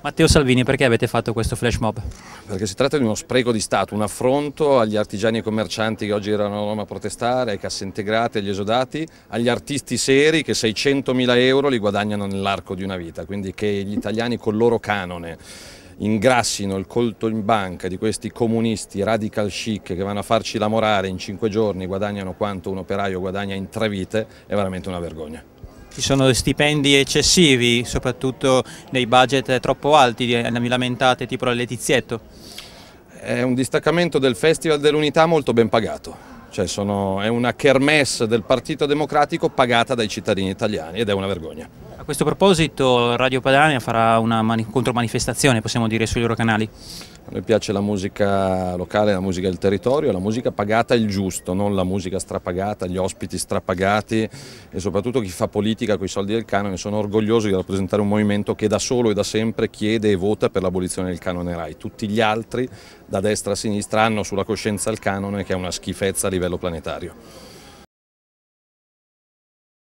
Matteo Salvini, perché avete fatto questo flash mob? Perché si tratta di uno spreco di Stato, un affronto agli artigiani e commercianti che oggi erano a Roma a protestare, ai casse integrate, agli esodati, agli artisti seri che 600.000 euro li guadagnano nell'arco di una vita, quindi che gli italiani col loro canone ingrassino il colto in banca di questi comunisti radical chic che vanno a farci lavorare in cinque giorni, guadagnano quanto un operaio guadagna in tre vite, è veramente una vergogna ci sono stipendi eccessivi, soprattutto nei budget troppo alti, mi lamentate tipo la Letizietto? È un distaccamento del Festival dell'Unità molto ben pagato. Cioè sono, è una kermesse del Partito Democratico pagata dai cittadini italiani ed è una vergogna questo proposito Radio Padania farà una contromanifestazione, possiamo dire, sui loro canali. A noi piace la musica locale, la musica del territorio, la musica pagata il giusto, non la musica strapagata, gli ospiti strapagati e soprattutto chi fa politica con i soldi del canone. Sono orgoglioso di rappresentare un movimento che da solo e da sempre chiede e vota per l'abolizione del canone RAI. Tutti gli altri, da destra a sinistra, hanno sulla coscienza il canone che è una schifezza a livello planetario.